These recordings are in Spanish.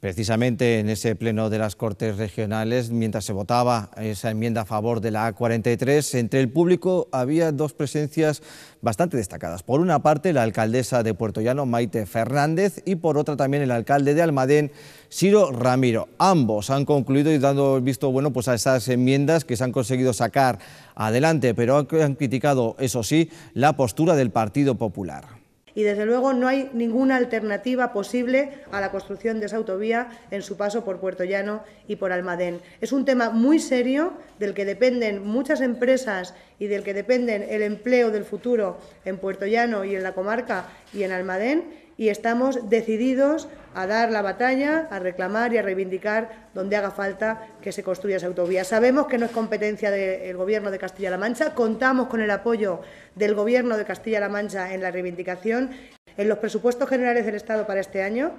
Precisamente en ese pleno de las Cortes Regionales, mientras se votaba esa enmienda a favor de la A43, entre el público había dos presencias bastante destacadas. Por una parte, la alcaldesa de Puerto Llano, Maite Fernández, y por otra también el alcalde de Almadén, Ciro Ramiro. Ambos han concluido y dando visto bueno pues, a esas enmiendas que se han conseguido sacar adelante, pero han criticado, eso sí, la postura del Partido Popular y desde luego no hay ninguna alternativa posible a la construcción de esa autovía en su paso por Puerto Llano y por Almadén. Es un tema muy serio del que dependen muchas empresas y del que dependen el empleo del futuro en Puerto Llano y en la comarca y en Almadén y estamos decididos a dar la batalla, a reclamar y a reivindicar donde haga falta que se construya esa autovía. Sabemos que no es competencia del Gobierno de Castilla-La Mancha, contamos con el apoyo del Gobierno de Castilla-La Mancha en la reivindicación. En los presupuestos generales del Estado para este año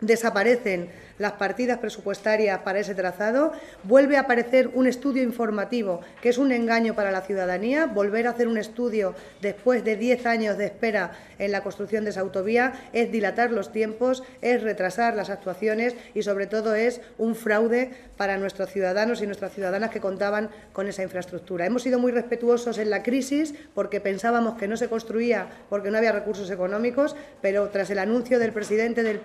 desaparecen las partidas presupuestarias para ese trazado, vuelve a aparecer un estudio informativo, que es un engaño para la ciudadanía, volver a hacer un estudio después de 10 años de espera en la construcción de esa autovía es dilatar los tiempos, es retrasar las actuaciones y sobre todo es un fraude para nuestros ciudadanos y nuestras ciudadanas que contaban con esa infraestructura. Hemos sido muy respetuosos en la crisis porque pensábamos que no se construía porque no había recursos económicos, pero tras el anuncio del presidente de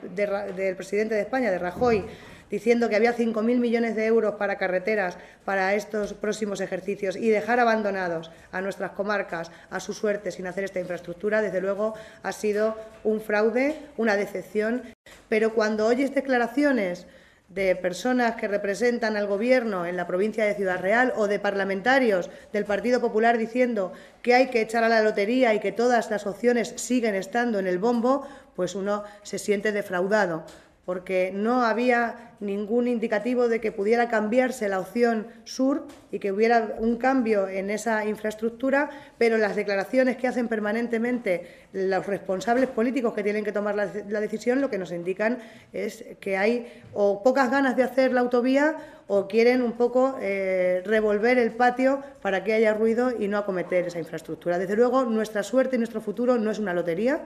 del presidente de España, de Rajoy, diciendo que había 5.000 millones de euros para carreteras para estos próximos ejercicios y dejar abandonados a nuestras comarcas a su suerte sin hacer esta infraestructura, desde luego ha sido un fraude, una decepción. Pero cuando oyes declaraciones de personas que representan al Gobierno en la provincia de Ciudad Real o de parlamentarios del Partido Popular diciendo que hay que echar a la lotería y que todas las opciones siguen estando en el bombo, pues uno se siente defraudado porque no había ningún indicativo de que pudiera cambiarse la opción sur y que hubiera un cambio en esa infraestructura, pero las declaraciones que hacen permanentemente los responsables políticos que tienen que tomar la, decisión lo que nos indican es que hay o pocas ganas de hacer la autovía o quieren un poco eh, revolver el patio para que haya ruido y no acometer esa infraestructura. Desde luego, nuestra suerte y nuestro futuro no es una lotería.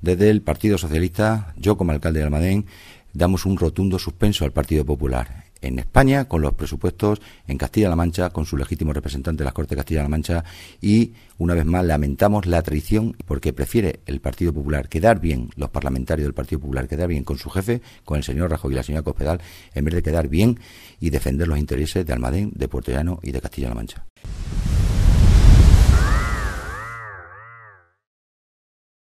Desde el Partido Socialista, yo como alcalde de Almadén, damos un rotundo suspenso al Partido Popular. En España, con los presupuestos, en Castilla-La Mancha, con su legítimo representante de las Cortes de Castilla-La Mancha, y una vez más lamentamos la traición porque prefiere el Partido Popular quedar bien, los parlamentarios del Partido Popular quedar bien con su jefe, con el señor Rajoy y la señora Cospedal, en vez de quedar bien y defender los intereses de Almadén, de Puerto Llano y de Castilla-La Mancha.